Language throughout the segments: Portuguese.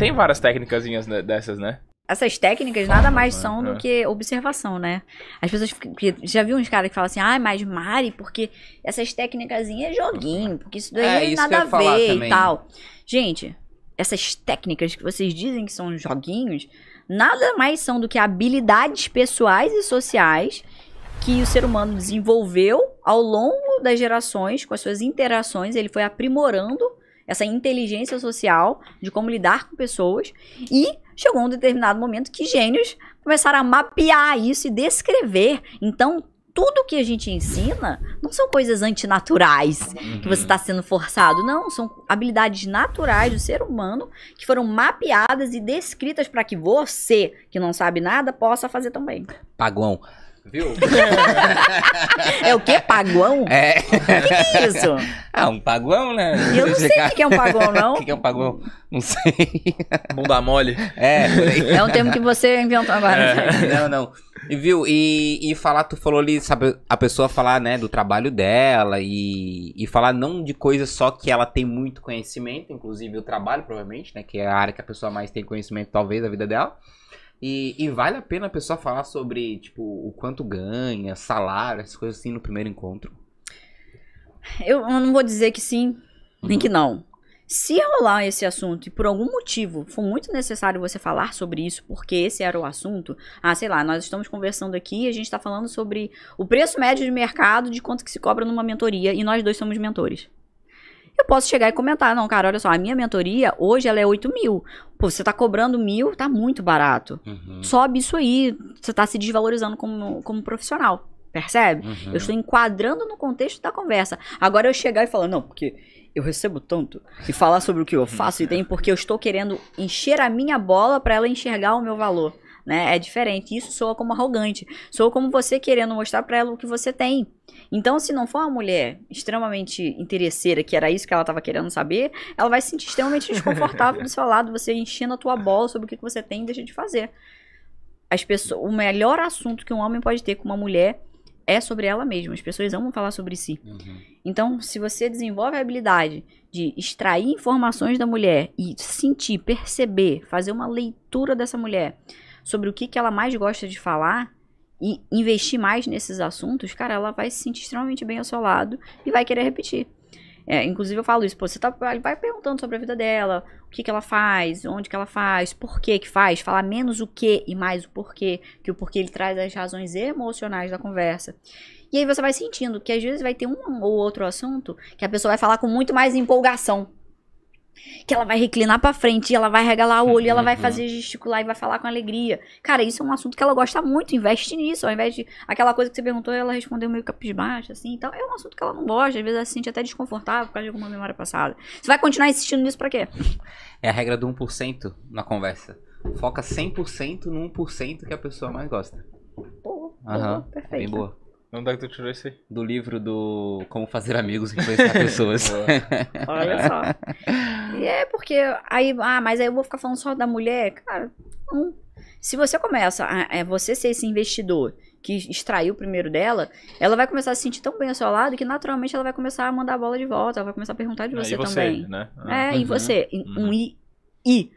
tem várias técnicas dessas, né? Essas técnicas nada mais né? são do é. que observação, né? As pessoas. Já viu uns caras que falam assim, ah, mas Mari, porque essas técnicas é joguinho, porque isso daí é, é nada a ver e tal. Gente, essas técnicas que vocês dizem que são joguinhos, nada mais são do que habilidades pessoais e sociais que o ser humano desenvolveu ao longo das gerações, com as suas interações, ele foi aprimorando essa inteligência social de como lidar com pessoas. E chegou um determinado momento que gênios começaram a mapear isso e descrever. Então, tudo que a gente ensina não são coisas antinaturais uhum. que você está sendo forçado. Não, são habilidades naturais do ser humano que foram mapeadas e descritas para que você, que não sabe nada, possa fazer também. Paguão, Viu? é o quê? Paguão? É. O que, é isso? Ah, um paguão, né? eu não sei o que é um paguão, não. O que, que é um paguão? Não sei. Bunda mole. É, É um termo que você inventou agora. É. Não, não. E viu? E, e falar, tu falou ali, sabe, a pessoa falar, né, do trabalho dela e, e falar não de coisa só que ela tem muito conhecimento, inclusive o trabalho, provavelmente, né, que é a área que a pessoa mais tem conhecimento, talvez, da vida dela. E, e, vale a pena a pessoa falar sobre, tipo, o quanto ganha, salário, essas coisas assim no primeiro encontro? Eu, eu não vou dizer que sim, nem uhum. que não. Se rolar esse assunto e por algum motivo for muito necessário você falar sobre isso, porque esse era o assunto, ah, sei lá, nós estamos conversando aqui e a gente está falando sobre o preço médio de mercado de quanto que se cobra numa mentoria e nós dois somos mentores. Eu posso chegar e comentar, não, cara, olha só, a minha mentoria hoje ela é 8 mil. Pô, você tá cobrando mil, tá muito barato. Uhum. Sobe isso aí, você tá se desvalorizando como, como profissional. Percebe? Uhum. Eu estou enquadrando no contexto da conversa. Agora eu chegar e falar, não, porque eu recebo tanto e falar sobre o que eu uhum. faço e tem porque eu estou querendo encher a minha bola para ela enxergar o meu valor né? É diferente. Isso soa como arrogante. Soa como você querendo mostrar para ela o que você tem. Então, se não for uma mulher extremamente interesseira, que era isso que ela estava querendo saber, ela vai se sentir extremamente desconfortável do seu lado, você enchendo a tua bola sobre o que você tem e deixa de fazer. As pessoas, o melhor assunto que um homem pode ter com uma mulher é sobre ela mesma. As pessoas amam falar sobre si. Uhum. Então, se você desenvolve a habilidade de extrair informações da mulher e sentir, perceber, fazer uma leitura dessa mulher, sobre o que, que ela mais gosta de falar e investir mais nesses assuntos, cara, ela vai se sentir extremamente bem ao seu lado e vai querer repetir. É, inclusive eu falo isso, pô, você tá, vai perguntando sobre a vida dela, o que, que ela faz, onde que ela faz, por que que faz, falar menos o que e mais o porquê, que o porquê ele traz as razões emocionais da conversa. E aí você vai sentindo que às vezes vai ter um ou outro assunto que a pessoa vai falar com muito mais empolgação. Que ela vai reclinar pra frente, ela vai regalar o olho, ela vai uhum. fazer gesticular e vai falar com alegria. Cara, isso é um assunto que ela gosta muito, investe nisso, ao invés de. Aquela coisa que você perguntou, ela respondeu meio capisbaixo, assim. Então, é um assunto que ela não gosta, às vezes ela se sente até desconfortável por causa de alguma memória passada. Você vai continuar insistindo nisso pra quê? É a regra do 1% na conversa. Foca 100% no 1% que a pessoa mais gosta. Boa, boa perfeito. bem boa. Não dá que tu tirou esse aí? Do livro do Como Fazer Amigos e conhecer Pessoas. Olha só. E é porque aí, ah, mas aí eu vou ficar falando só da mulher? Cara, não. Se você começa a, é você ser esse investidor que extraiu primeiro dela, ela vai começar a se sentir tão bem ao seu lado que naturalmente ela vai começar a mandar a bola de volta, ela vai começar a perguntar de você, você também. Né? Ah, é, uhum, e você? Uhum. Um i. I.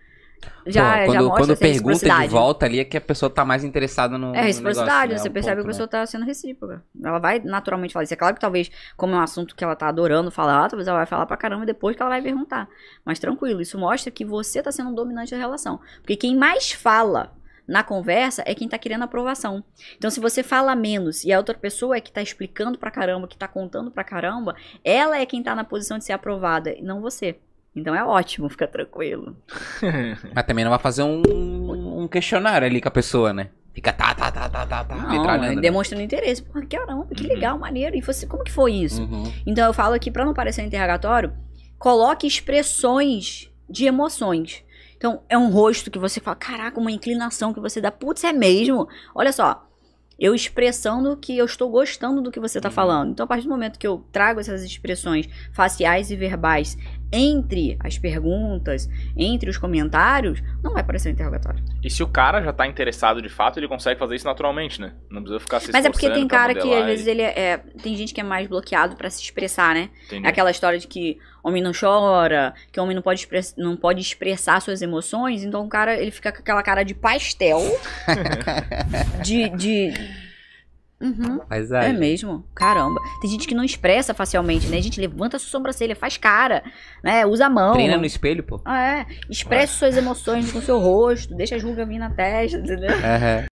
Já, Bom, quando, já mostra Quando assim, pergunta de volta ali é que a pessoa tá mais interessada no. É, reciprocidade. No negócio, né? Você é percebe ponto, que a pessoa né? tá sendo recíproca. Ela vai naturalmente falar isso. É claro que talvez, como é um assunto que ela tá adorando falar, talvez ela vai falar pra caramba depois que ela vai perguntar. Mas tranquilo, isso mostra que você tá sendo um dominante da relação. Porque quem mais fala na conversa é quem tá querendo aprovação. Então, se você fala menos e a outra pessoa é que tá explicando pra caramba, que tá contando pra caramba, ela é quem tá na posição de ser aprovada, e não você. Então é ótimo, fica tranquilo. Mas também não vai fazer um, um questionário ali com a pessoa, né? Fica tá, tá, tá, tá, tá, tá. Não, é né? demonstrando né? interesse. Porra, que caramba, que uhum. legal, uhum. maneiro. E você, como que foi isso? Uhum. Então eu falo aqui, para não parecer um interrogatório, coloque expressões de emoções. Então, é um rosto que você fala, caraca, uma inclinação que você dá, putz, é mesmo? Olha só, eu expressando que eu estou gostando do que você está uhum. falando. Então, a partir do momento que eu trago essas expressões faciais e verbais entre as perguntas, entre os comentários, não vai parecer um interrogatório. E se o cara já tá interessado de fato, ele consegue fazer isso naturalmente, né? Não precisa ficar se Mas é porque tem cara que, às e... vezes, ele é, é, Tem gente que é mais bloqueado para se expressar, né? Entendi. aquela história de que homem não chora, que homem não pode, express, não pode expressar suas emoções, então o cara, ele fica com aquela cara de pastel, de, de Uhum. É mesmo? Caramba. Tem gente que não expressa facialmente, né? A gente levanta a sua sobrancelha, faz cara, né? Usa a mão. Treina no espelho, pô. é. Expressa Ué. suas emoções com seu rosto, deixa as rugas vir na testa, entendeu? É.